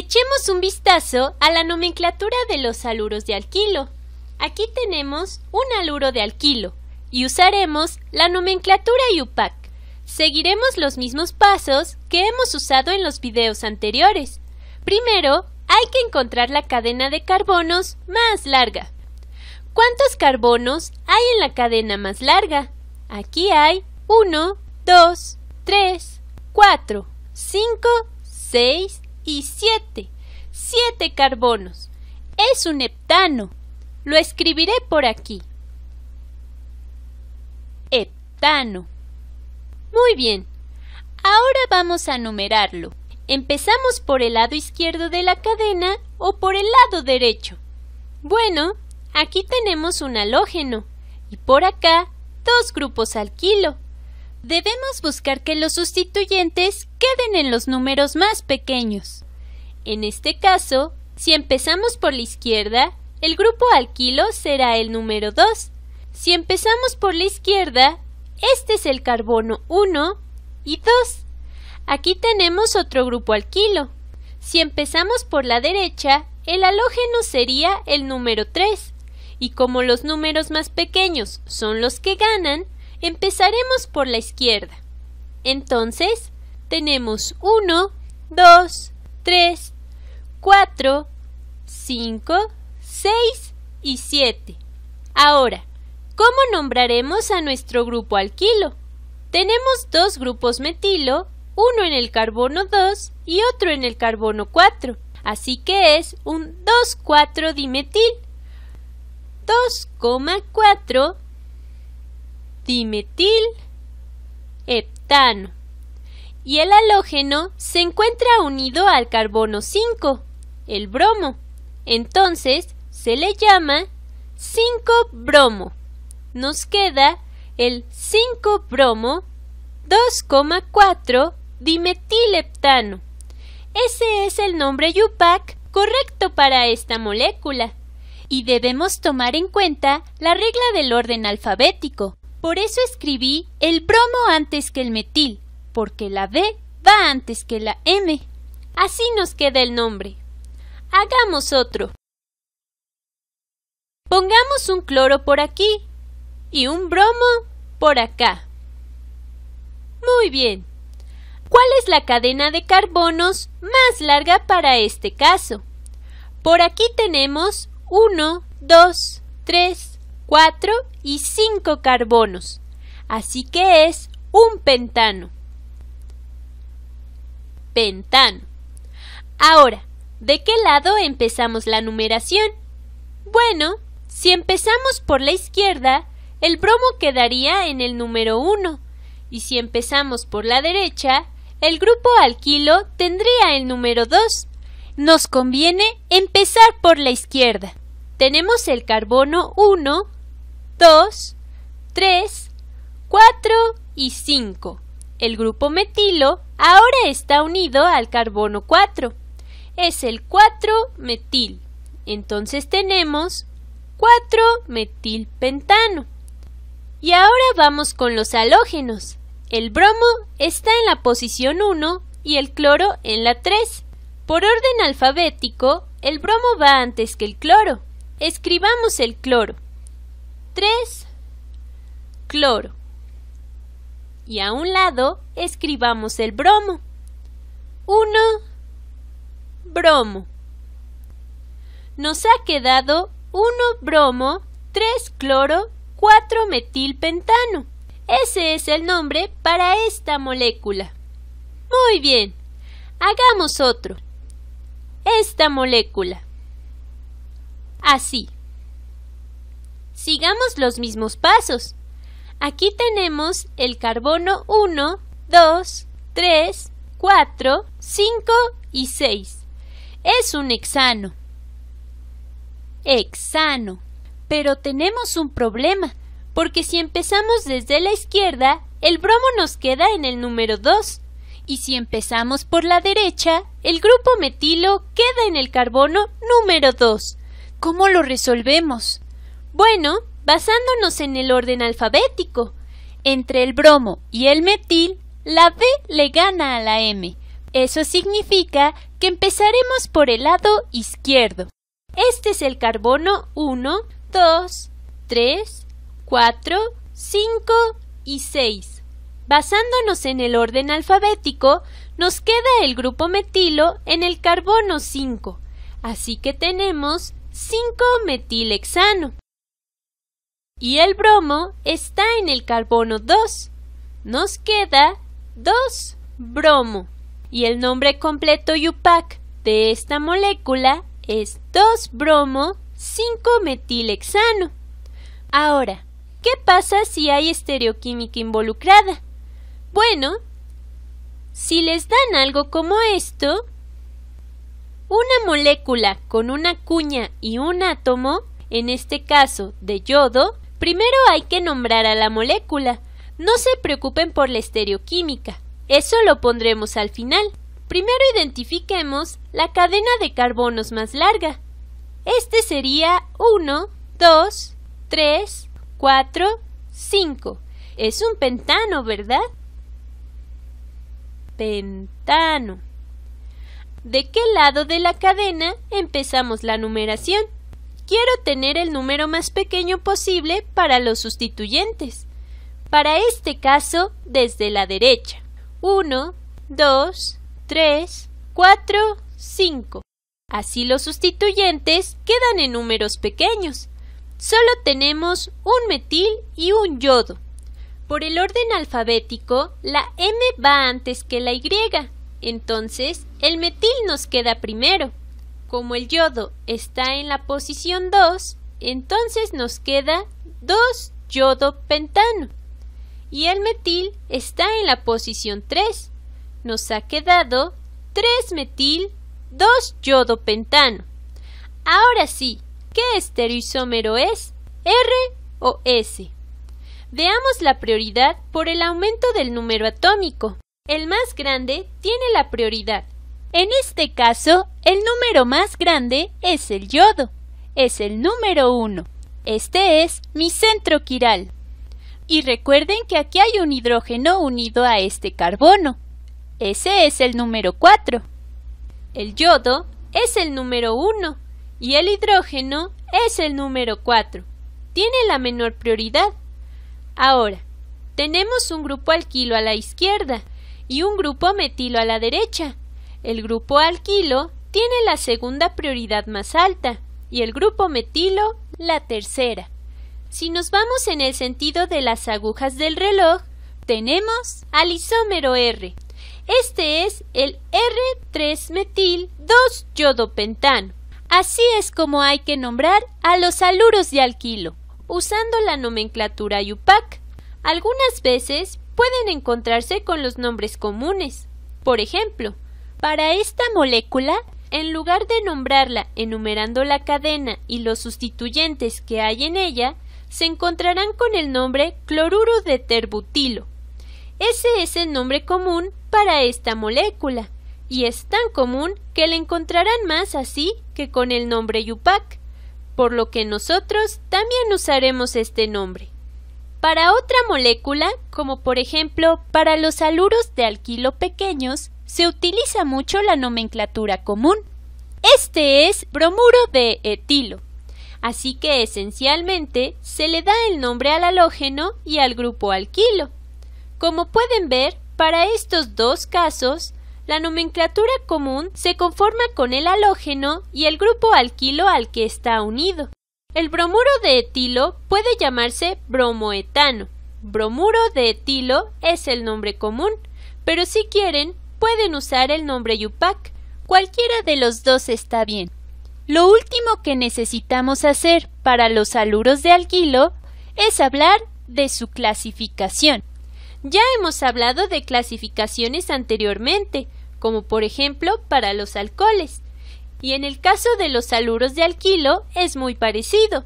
Echemos un vistazo a la nomenclatura de los aluros de alquilo. Aquí tenemos un aluro de alquilo y usaremos la nomenclatura IUPAC. Seguiremos los mismos pasos que hemos usado en los videos anteriores. Primero, hay que encontrar la cadena de carbonos más larga. ¿Cuántos carbonos hay en la cadena más larga? Aquí hay 1, 2, 3, 4, 5, 6, y siete, siete carbonos. Es un heptano. Lo escribiré por aquí. Heptano. Muy bien. Ahora vamos a numerarlo. ¿Empezamos por el lado izquierdo de la cadena o por el lado derecho? Bueno, aquí tenemos un halógeno y por acá dos grupos alquilo. Debemos buscar que los sustituyentes queden en los números más pequeños. En este caso, si empezamos por la izquierda, el grupo alquilo será el número 2. Si empezamos por la izquierda, este es el carbono 1 y 2. Aquí tenemos otro grupo alquilo. Si empezamos por la derecha, el halógeno sería el número 3. Y como los números más pequeños son los que ganan, Empezaremos por la izquierda. Entonces, tenemos 1, 2, 3, 4, 5, 6 y 7. Ahora, ¿cómo nombraremos a nuestro grupo alquilo? Tenemos dos grupos metilo, uno en el carbono 2 y otro en el carbono 4, así que es un 2,4 dimetil. 2,4 dimetil heptano. Y el halógeno se encuentra unido al carbono 5, el bromo. Entonces se le llama 5-bromo. Nos queda el 5-bromo 2,4 dimetileptano Ese es el nombre Yupac correcto para esta molécula. Y debemos tomar en cuenta la regla del orden alfabético. Por eso escribí el bromo antes que el metil, porque la B va antes que la M. Así nos queda el nombre. Hagamos otro. Pongamos un cloro por aquí y un bromo por acá. Muy bien. ¿Cuál es la cadena de carbonos más larga para este caso? Por aquí tenemos 1, 2, 3, 4 y 5 carbonos, así que es un pentano. Pentano. Ahora, ¿de qué lado empezamos la numeración? Bueno, si empezamos por la izquierda, el bromo quedaría en el número 1, y si empezamos por la derecha, el grupo alquilo tendría el número 2. Nos conviene empezar por la izquierda. Tenemos el carbono 1 2, 3, 4 y 5. El grupo metilo ahora está unido al carbono 4. Es el 4-metil. Entonces tenemos 4-metilpentano. Y ahora vamos con los halógenos. El bromo está en la posición 1 y el cloro en la 3. Por orden alfabético, el bromo va antes que el cloro. Escribamos el cloro. 3. Cloro. Y a un lado escribamos el bromo. 1. Bromo. Nos ha quedado 1 bromo, 3 cloro, 4 metilpentano. Ese es el nombre para esta molécula. Muy bien. Hagamos otro. Esta molécula. Así. Sigamos los mismos pasos. Aquí tenemos el carbono 1, 2, 3, 4, 5 y 6. Es un hexano. Hexano. Pero tenemos un problema, porque si empezamos desde la izquierda, el bromo nos queda en el número 2. Y si empezamos por la derecha, el grupo metilo queda en el carbono número 2. ¿Cómo lo resolvemos? Bueno, basándonos en el orden alfabético, entre el bromo y el metil, la B le gana a la M. Eso significa que empezaremos por el lado izquierdo. Este es el carbono 1, 2, 3, 4, 5 y 6. Basándonos en el orden alfabético, nos queda el grupo metilo en el carbono 5. Así que tenemos 5 metilhexano y el bromo está en el carbono 2. Nos queda 2 bromo. Y el nombre completo YUPAC de esta molécula es 2 bromo 5 metilhexano. Ahora, ¿qué pasa si hay estereoquímica involucrada? Bueno, si les dan algo como esto, una molécula con una cuña y un átomo, en este caso de yodo, Primero hay que nombrar a la molécula. No se preocupen por la estereoquímica. Eso lo pondremos al final. Primero identifiquemos la cadena de carbonos más larga. Este sería 1, 2, 3, 4, 5. Es un pentano, ¿verdad? Pentano. ¿De qué lado de la cadena empezamos la numeración? quiero tener el número más pequeño posible para los sustituyentes. Para este caso, desde la derecha. 1, 2, 3, 4, 5. Así los sustituyentes quedan en números pequeños. Solo tenemos un metil y un yodo. Por el orden alfabético, la M va antes que la Y. Entonces, el metil nos queda primero. Como el yodo está en la posición 2, entonces nos queda 2 yodo pentano. Y el metil está en la posición 3. Nos ha quedado 3 metil 2 yodo pentano. Ahora sí, ¿qué estereoisómero es? ¿R o S? Veamos la prioridad por el aumento del número atómico. El más grande tiene la prioridad en este caso, el número más grande es el yodo, es el número 1. Este es mi centro quiral. Y recuerden que aquí hay un hidrógeno unido a este carbono. Ese es el número 4. El yodo es el número 1 y el hidrógeno es el número 4. Tiene la menor prioridad. Ahora, tenemos un grupo alquilo a la izquierda y un grupo metilo a la derecha. El grupo alquilo tiene la segunda prioridad más alta y el grupo metilo la tercera. Si nos vamos en el sentido de las agujas del reloj, tenemos al isómero R. Este es el R3-metil-2-yodopentano. Así es como hay que nombrar a los aluros de alquilo, usando la nomenclatura IUPAC. Algunas veces pueden encontrarse con los nombres comunes. Por ejemplo, para esta molécula, en lugar de nombrarla enumerando la cadena y los sustituyentes que hay en ella, se encontrarán con el nombre cloruro de terbutilo. Ese es el nombre común para esta molécula, y es tan común que la encontrarán más así que con el nombre Yupac, por lo que nosotros también usaremos este nombre. Para otra molécula, como por ejemplo para los aluros de alquilo pequeños, se utiliza mucho la nomenclatura común. Este es bromuro de etilo. Así que esencialmente se le da el nombre al halógeno y al grupo alquilo. Como pueden ver, para estos dos casos, la nomenclatura común se conforma con el halógeno y el grupo alquilo al que está unido. El bromuro de etilo puede llamarse bromoetano. Bromuro de etilo es el nombre común, pero si quieren pueden usar el nombre Yupac. Cualquiera de los dos está bien. Lo último que necesitamos hacer para los aluros de alquilo es hablar de su clasificación. Ya hemos hablado de clasificaciones anteriormente, como por ejemplo para los alcoholes. Y en el caso de los aluros de alquilo es muy parecido.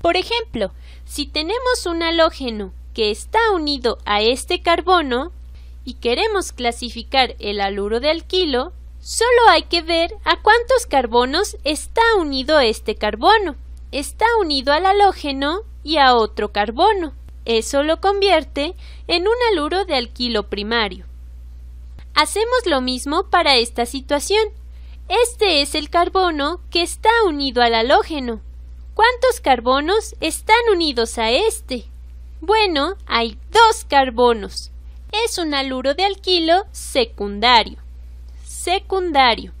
Por ejemplo, si tenemos un halógeno que está unido a este carbono, y queremos clasificar el aluro de alquilo, solo hay que ver a cuántos carbonos está unido este carbono. Está unido al halógeno y a otro carbono. Eso lo convierte en un aluro de alquilo primario. Hacemos lo mismo para esta situación. Este es el carbono que está unido al halógeno. ¿Cuántos carbonos están unidos a este? Bueno, hay dos carbonos es un aluro de alquilo secundario. Secundario.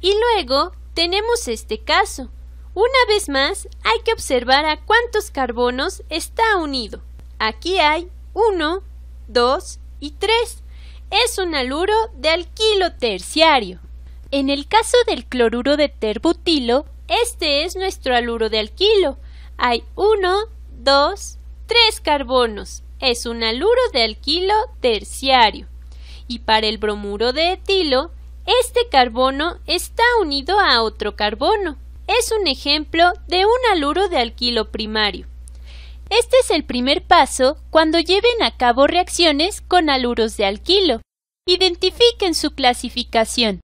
Y luego tenemos este caso. Una vez más, hay que observar a cuántos carbonos está unido. Aquí hay 1, 2 y 3. Es un aluro de alquilo terciario. En el caso del cloruro de terbutilo, este es nuestro aluro de alquilo. Hay 1, 2, 3 carbonos es un aluro de alquilo terciario y para el bromuro de etilo este carbono está unido a otro carbono. Es un ejemplo de un aluro de alquilo primario. Este es el primer paso cuando lleven a cabo reacciones con aluros de alquilo. Identifiquen su clasificación.